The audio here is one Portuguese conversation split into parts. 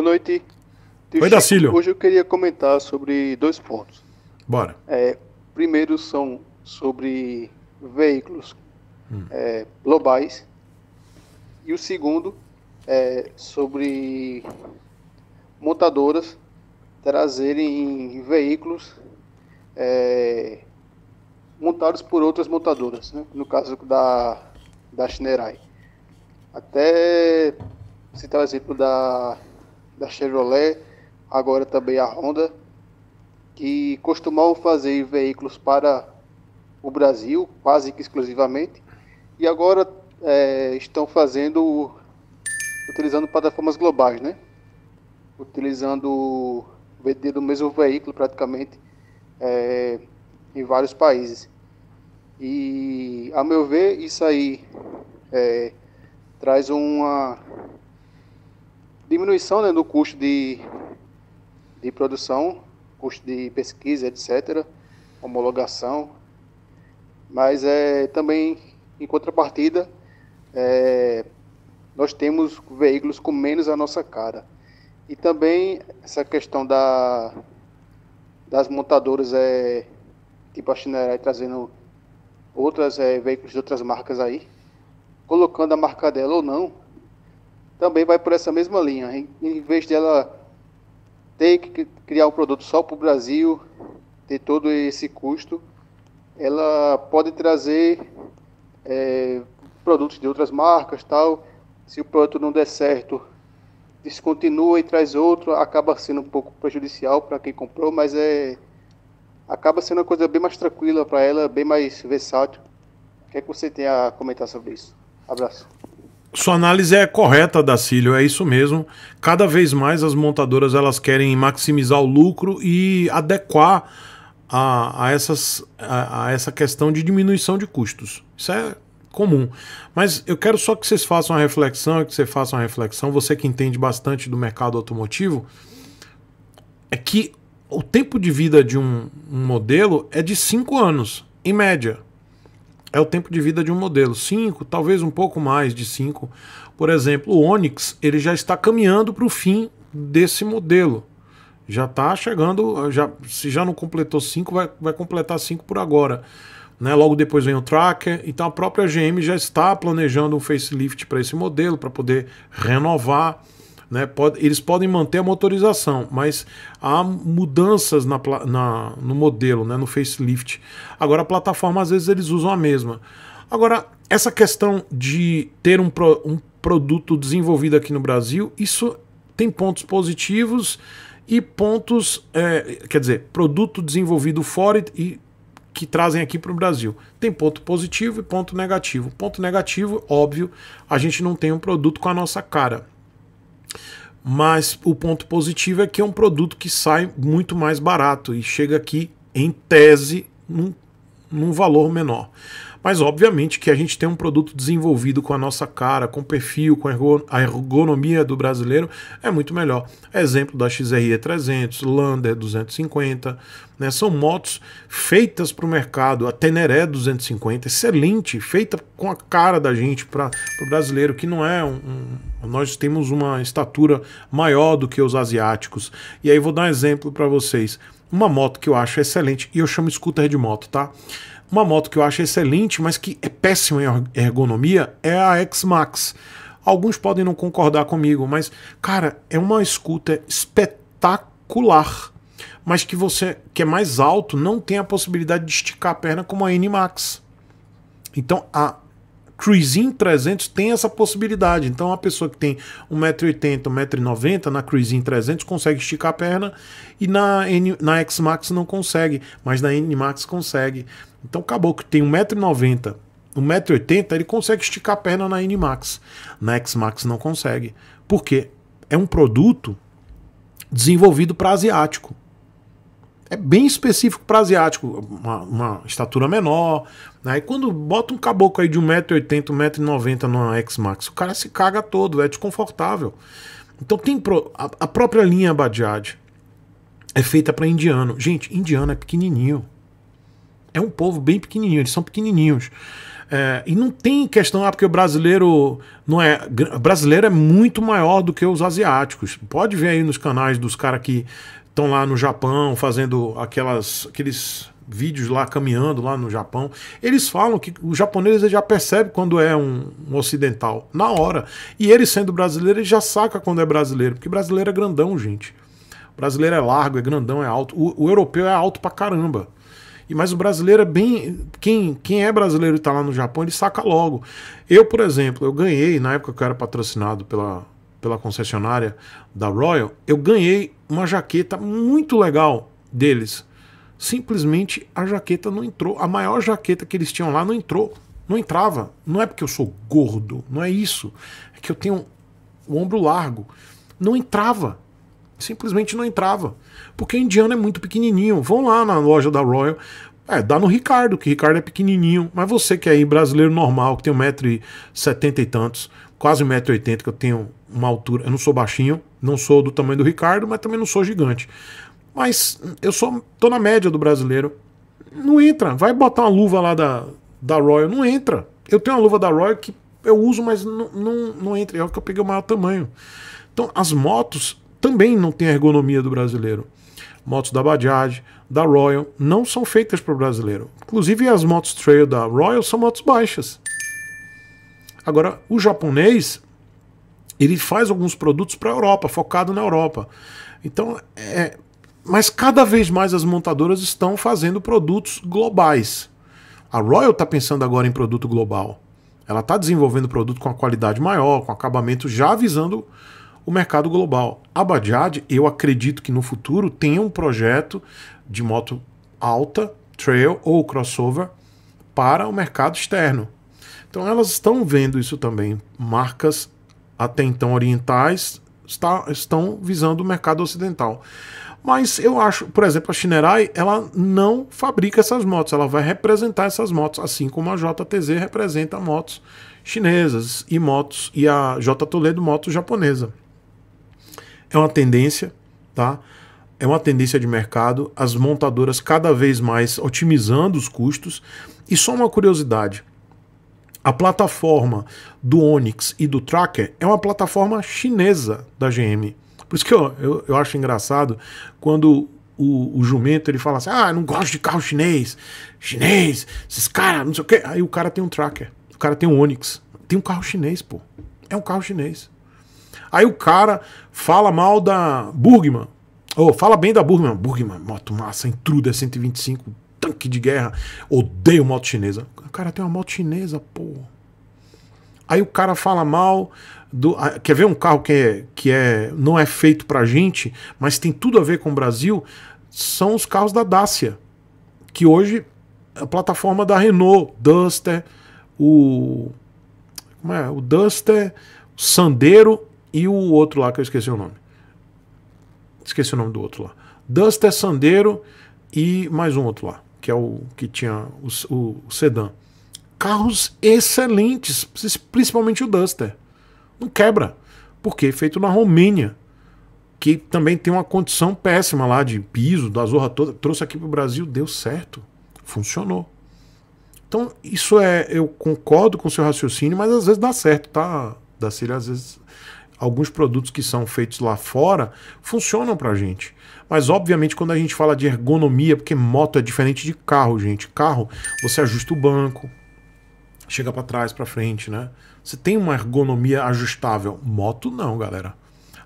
Boa noite. Tio Oi, Chico. Dacílio. Hoje eu queria comentar sobre dois pontos. Bora. É, primeiro são sobre veículos hum. é, globais e o segundo é sobre montadoras trazerem veículos é, montados por outras montadoras, né? no caso da, da Shinerai. Até citar o exemplo da da Chevrolet, agora também a Honda, que costumavam fazer veículos para o Brasil, quase que exclusivamente, e agora é, estão fazendo, utilizando plataformas globais, né? Utilizando vendendo do mesmo veículo praticamente é, em vários países. E, a meu ver, isso aí é, traz uma diminuição né, do custo de, de produção, custo de pesquisa, etc., homologação, mas é, também, em contrapartida, é, nós temos veículos com menos a nossa cara. E também essa questão da, das montadoras, é, tipo a Chinerai trazendo outras é, veículos de outras marcas aí, colocando a marca dela ou não, também vai por essa mesma linha. Em, vez dela ter que criar um produto só para o Brasil, ter todo esse custo, ela pode trazer é, produtos de outras marcas, tal. Se o produto não der certo, descontinua e traz outro, acaba sendo um pouco prejudicial para quem comprou, mas é acaba sendo uma coisa bem mais tranquila para ela, bem mais versátil. O que é que você tem a comentar sobre isso? Abraço. Sua análise é correta, Dacílio, é isso mesmo. Cada vez mais as montadoras elas querem maximizar o lucro e adequar a, a essas, a, a essa questão de diminuição de custos. Isso é comum. Mas eu quero só que vocês façam uma reflexão, que você faça uma reflexão, você que entende bastante do mercado automotivo, é que o tempo de vida de um, um modelo é de 5 anos, em média é o tempo de vida de um modelo. 5, talvez um pouco mais de 5. Por exemplo, o Onix ele já está caminhando para o fim desse modelo. Já está chegando, já, se já não completou 5, vai, vai completar 5 por agora. Né? Logo depois vem o Tracker. Então a própria GM já está planejando um facelift para esse modelo, para poder renovar. Né? Pode, eles podem manter a motorização, mas há mudanças na, na, no modelo, né? no facelift. Agora, a plataforma, às vezes, eles usam a mesma. Agora, essa questão de ter um, pro, um produto desenvolvido aqui no Brasil, isso tem pontos positivos e pontos, é, quer dizer, produto desenvolvido fora e que trazem aqui para o Brasil. Tem ponto positivo e ponto negativo. Ponto negativo, óbvio, a gente não tem um produto com a nossa cara. Mas o ponto positivo é que é um produto que sai muito mais barato e chega aqui, em tese, num, num valor menor. Mas obviamente que a gente tem um produto desenvolvido com a nossa cara, com perfil, com a ergonomia do brasileiro, é muito melhor. Exemplo da XRE 300, Lander 250, né? São motos feitas para o mercado, a Teneré 250, excelente, feita com a cara da gente para o brasileiro, que não é um, um, Nós temos uma estatura maior do que os asiáticos. E aí vou dar um exemplo para vocês. Uma moto que eu acho excelente, e eu chamo scooter de moto, tá? Uma moto que eu acho excelente, mas que é péssima em ergonomia, é a X-Max. Alguns podem não concordar comigo, mas, cara, é uma scooter espetacular. Mas que você, que é mais alto, não tem a possibilidade de esticar a perna como a N-Max. Então, a Cruisin 300 tem essa possibilidade. Então, a pessoa que tem 1,80m, 1,90m na Cruisin 300 consegue esticar a perna e na, N, na X-Max não consegue, mas na N-Max consegue. Então, acabou que tem 1,90m, 1,80m, ele consegue esticar a perna na N-Max. Na X-Max não consegue. Por quê? É um produto desenvolvido para asiático é bem específico para asiático, uma, uma, estatura menor. Aí né? quando bota um caboclo aí de 1,80m, 1,90m numa X-Max, o cara se caga todo, é desconfortável. Então tem pro... a, a, própria linha Bajaj é feita para indiano. Gente, indiano é pequenininho. É um povo bem pequenininho, eles são pequenininhos. É, e não tem questão, ah, porque o brasileiro não é. O brasileiro é muito maior do que os asiáticos. Pode ver aí nos canais dos caras que estão lá no Japão fazendo aquelas, aqueles vídeos lá caminhando lá no Japão, eles falam que os japoneses já percebem quando é um, um, ocidental, na hora. E ele sendo brasileiro, ele já saca quando é brasileiro, porque brasileiro é grandão, gente. O brasileiro é largo, é grandão, é alto. O, o europeu é alto pra caramba. E mas o brasileiro é bem quem quem é brasileiro e está lá no Japão ele saca logo. Eu por exemplo eu ganhei na época que eu era patrocinado pela pela concessionária da Royal eu ganhei uma jaqueta muito legal deles. Simplesmente a jaqueta não entrou. A maior jaqueta que eles tinham lá não entrou. Não entrava. Não é porque eu sou gordo, não é isso. É que eu tenho o ombro largo. Não entrava simplesmente não entrava. Porque Indiana é muito pequenininho. Vão lá na loja da Royal. É, dá no Ricardo, que Ricardo é pequenininho. Mas você que é brasileiro normal, que tem 1,70m e tantos, quase 1,80m, que eu tenho uma altura. Eu não sou baixinho, não sou do tamanho do Ricardo, mas também não sou gigante. Mas eu sou, tô na média do brasileiro. Não entra. Vai botar uma luva lá da, da Royal, não entra. Eu tenho uma luva da Royal que eu uso, mas não, não, não entra. É o que eu peguei o maior tamanho. Então, as motos também não tem a ergonomia do brasileiro. Motos da Bajaj, da Royal, não são feitas para o brasileiro. Inclusive as motos trail da Royal são motos baixas. Agora, o japonês, ele faz alguns produtos para a Europa, focado na Europa. Então, é... mas cada vez mais as montadoras estão fazendo produtos globais. A Royal está pensando agora em produto global. Ela está desenvolvendo produto com a qualidade maior, com acabamento já visando o mercado global. A Bajaj, eu acredito que no futuro tenha um projeto de moto alta, trail ou crossover para o mercado externo. Então elas estão vendo isso também. Marcas até então orientais está, estão visando o mercado ocidental. Mas eu acho, por exemplo, a Shinerai, ela não fabrica essas motos, ela vai representar essas motos, assim como a JTZ representa motos chinesas e motos e a J Toledo motos japonesa. É uma tendência, tá? É uma tendência de mercado, as montadoras cada vez mais otimizando os custos. E só uma curiosidade: a plataforma do Onix e do Tracker é uma plataforma chinesa da GM. Por isso que eu, eu, eu acho engraçado quando o, o, jumento ele fala assim: ah, não gosto de carro chinês, chinês, esses caras, não sei o quê. Aí o cara tem um Tracker, o cara tem um Onix, tem um carro chinês, pô. É um carro chinês. Aí o cara fala mal da Burgman. Ou oh, fala bem da Burgman. Burgman, moto massa, intruder 125, tanque de guerra. Odeio moto chinesa. O cara tem uma moto chinesa, pô. Aí o cara fala mal do. Ah, quer ver um carro que, é, que é, não é feito pra gente, mas tem tudo a ver com o Brasil? São os carros da Dacia. Que hoje é a plataforma da Renault, Duster, o. Como é? O Duster, Sandero e o outro lá que eu esqueci o nome. Esqueci o nome do outro lá. Duster Sandero e mais um outro lá, que é o que tinha o, o, o sedã. Carros excelentes, principalmente o Duster. Não quebra, porque é feito na Romênia, que também tem uma condição péssima lá de piso, da zorra toda. Trouxe aqui para o Brasil, deu certo, funcionou. Então, isso é. Eu concordo com o seu raciocínio, mas às vezes dá certo, tá, Dacília? Às vezes alguns produtos que são feitos lá fora funcionam para a gente. Mas, obviamente, quando a gente fala de ergonomia, porque moto é diferente de carro, gente. Carro, você ajusta o banco, chega para trás, para frente, né? Você tem uma ergonomia ajustável. Moto, não, galera.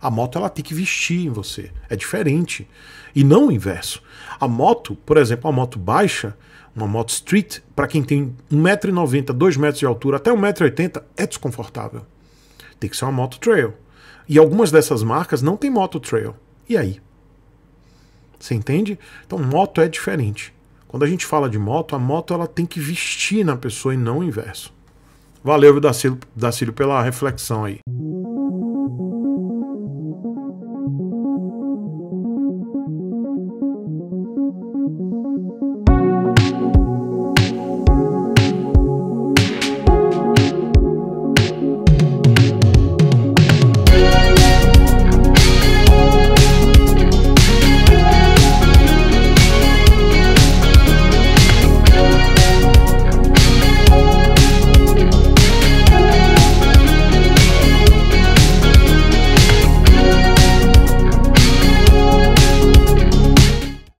A moto ela tem que vestir em você. É diferente. E não o inverso. A moto, por exemplo, a moto baixa, uma moto street, para quem tem 1,90m, 2 metros de altura, até 1,80m, é desconfortável. Tem que ser uma moto trail. E algumas dessas marcas não tem moto trail. E aí? Você entende? Então moto é diferente. Quando a gente fala de moto, a moto ela tem que vestir na pessoa e não o inverso. Valeu, Dacílio, Dacílio pela reflexão aí.